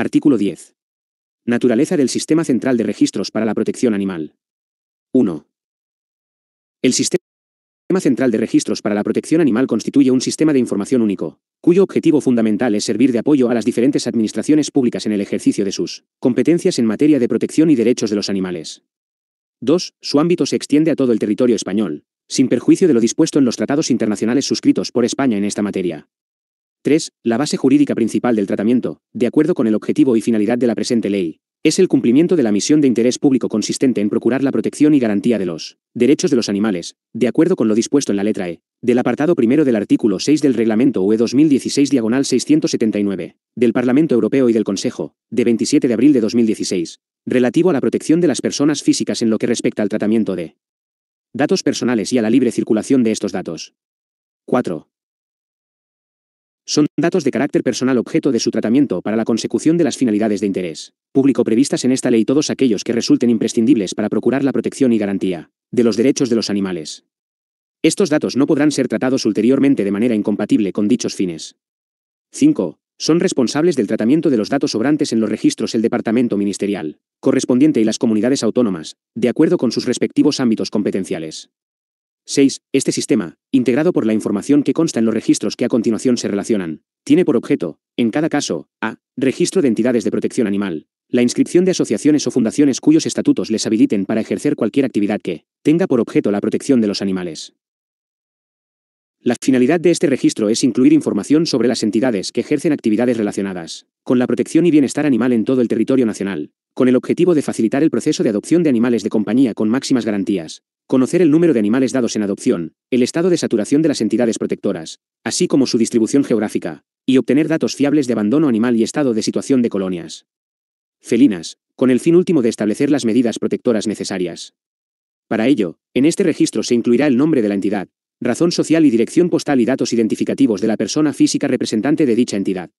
Artículo 10. Naturaleza del Sistema Central de Registros para la Protección Animal. 1. El Sistema Central de Registros para la Protección Animal constituye un sistema de información único, cuyo objetivo fundamental es servir de apoyo a las diferentes administraciones públicas en el ejercicio de sus competencias en materia de protección y derechos de los animales. 2. Su ámbito se extiende a todo el territorio español, sin perjuicio de lo dispuesto en los tratados internacionales suscritos por España en esta materia. 3. La base jurídica principal del tratamiento, de acuerdo con el objetivo y finalidad de la presente ley, es el cumplimiento de la misión de interés público consistente en procurar la protección y garantía de los derechos de los animales, de acuerdo con lo dispuesto en la letra E, del apartado primero del artículo 6 del Reglamento UE 2016 diagonal 679, del Parlamento Europeo y del Consejo, de 27 de abril de 2016, relativo a la protección de las personas físicas en lo que respecta al tratamiento de datos personales y a la libre circulación de estos datos. 4. Son datos de carácter personal objeto de su tratamiento para la consecución de las finalidades de interés público previstas en esta ley todos aquellos que resulten imprescindibles para procurar la protección y garantía de los derechos de los animales. Estos datos no podrán ser tratados ulteriormente de manera incompatible con dichos fines. 5. Son responsables del tratamiento de los datos sobrantes en los registros el Departamento Ministerial, correspondiente y las comunidades autónomas, de acuerdo con sus respectivos ámbitos competenciales. 6. Este sistema, integrado por la información que consta en los registros que a continuación se relacionan, tiene por objeto, en cada caso, a. Registro de entidades de protección animal. La inscripción de asociaciones o fundaciones cuyos estatutos les habiliten para ejercer cualquier actividad que tenga por objeto la protección de los animales. La finalidad de este registro es incluir información sobre las entidades que ejercen actividades relacionadas con la protección y bienestar animal en todo el territorio nacional, con el objetivo de facilitar el proceso de adopción de animales de compañía con máximas garantías, conocer el número de animales dados en adopción, el estado de saturación de las entidades protectoras, así como su distribución geográfica, y obtener datos fiables de abandono animal y estado de situación de colonias. Felinas, con el fin último de establecer las medidas protectoras necesarias. Para ello, en este registro se incluirá el nombre de la entidad, razón social y dirección postal y datos identificativos de la persona física representante de dicha entidad,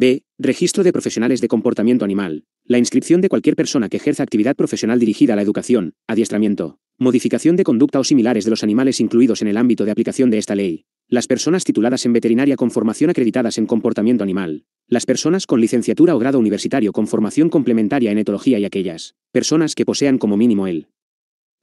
B. Registro de profesionales de comportamiento animal. La inscripción de cualquier persona que ejerza actividad profesional dirigida a la educación, adiestramiento, modificación de conducta o similares de los animales incluidos en el ámbito de aplicación de esta ley. Las personas tituladas en veterinaria con formación acreditadas en comportamiento animal. Las personas con licenciatura o grado universitario con formación complementaria en etología y aquellas personas que posean como mínimo el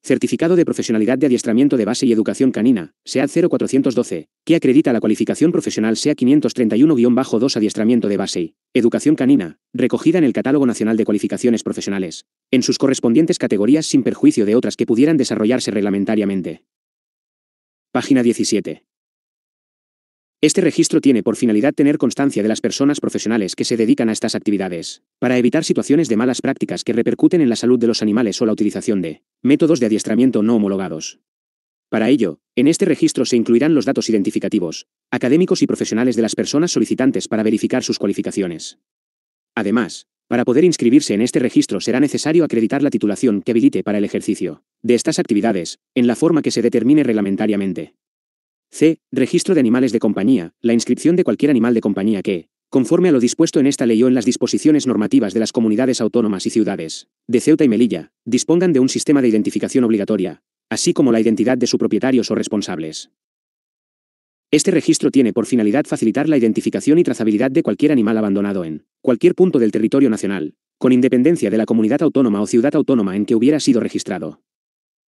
Certificado de Profesionalidad de Adiestramiento de Base y Educación Canina, SEAD 0412, que acredita la cualificación profesional SEA 531-2 Adiestramiento de Base y Educación Canina, recogida en el Catálogo Nacional de Cualificaciones Profesionales, en sus correspondientes categorías sin perjuicio de otras que pudieran desarrollarse reglamentariamente. Página 17. Este registro tiene por finalidad tener constancia de las personas profesionales que se dedican a estas actividades, para evitar situaciones de malas prácticas que repercuten en la salud de los animales o la utilización de métodos de adiestramiento no homologados. Para ello, en este registro se incluirán los datos identificativos, académicos y profesionales de las personas solicitantes para verificar sus cualificaciones. Además, para poder inscribirse en este registro será necesario acreditar la titulación que habilite para el ejercicio de estas actividades, en la forma que se determine reglamentariamente. C. Registro de animales de compañía, la inscripción de cualquier animal de compañía que, conforme a lo dispuesto en esta ley o en las disposiciones normativas de las comunidades autónomas y ciudades, de Ceuta y Melilla, dispongan de un sistema de identificación obligatoria, así como la identidad de sus propietarios o responsables. Este registro tiene por finalidad facilitar la identificación y trazabilidad de cualquier animal abandonado en cualquier punto del territorio nacional, con independencia de la comunidad autónoma o ciudad autónoma en que hubiera sido registrado.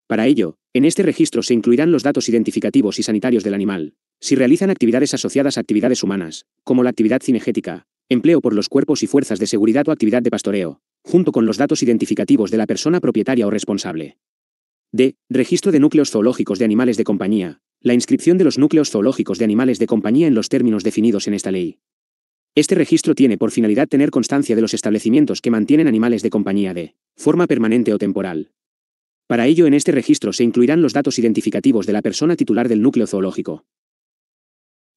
Para ello, en este registro se incluirán los datos identificativos y sanitarios del animal. Si realizan actividades asociadas a actividades humanas, como la actividad cinegética, empleo por los cuerpos y fuerzas de seguridad o actividad de pastoreo, junto con los datos identificativos de la persona propietaria o responsable. D. Registro de núcleos zoológicos de animales de compañía. La inscripción de los núcleos zoológicos de animales de compañía en los términos definidos en esta ley. Este registro tiene por finalidad tener constancia de los establecimientos que mantienen animales de compañía de forma permanente o temporal, para ello en este registro se incluirán los datos identificativos de la persona titular del núcleo zoológico.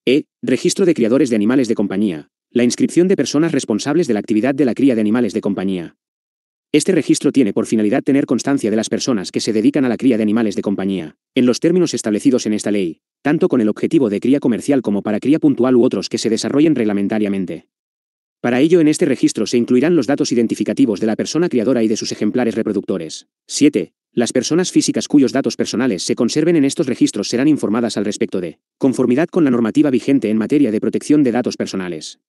E. Registro de criadores de animales de compañía. La inscripción de personas responsables de la actividad de la cría de animales de compañía. Este registro tiene por finalidad tener constancia de las personas que se dedican a la cría de animales de compañía, en los términos establecidos en esta ley, tanto con el objetivo de cría comercial como para cría puntual u otros que se desarrollen reglamentariamente. Para ello en este registro se incluirán los datos identificativos de la persona criadora y de sus ejemplares reproductores. 7. Las personas físicas cuyos datos personales se conserven en estos registros serán informadas al respecto de conformidad con la normativa vigente en materia de protección de datos personales.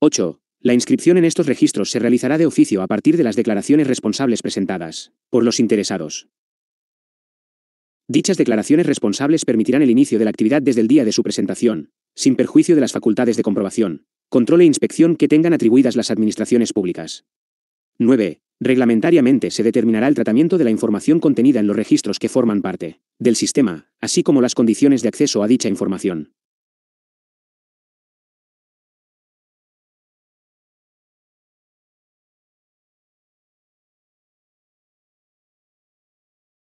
8. La inscripción en estos registros se realizará de oficio a partir de las declaraciones responsables presentadas por los interesados. Dichas declaraciones responsables permitirán el inicio de la actividad desde el día de su presentación, sin perjuicio de las facultades de comprobación, control e inspección que tengan atribuidas las administraciones públicas. 9. Reglamentariamente se determinará el tratamiento de la información contenida en los registros que forman parte del sistema, así como las condiciones de acceso a dicha información.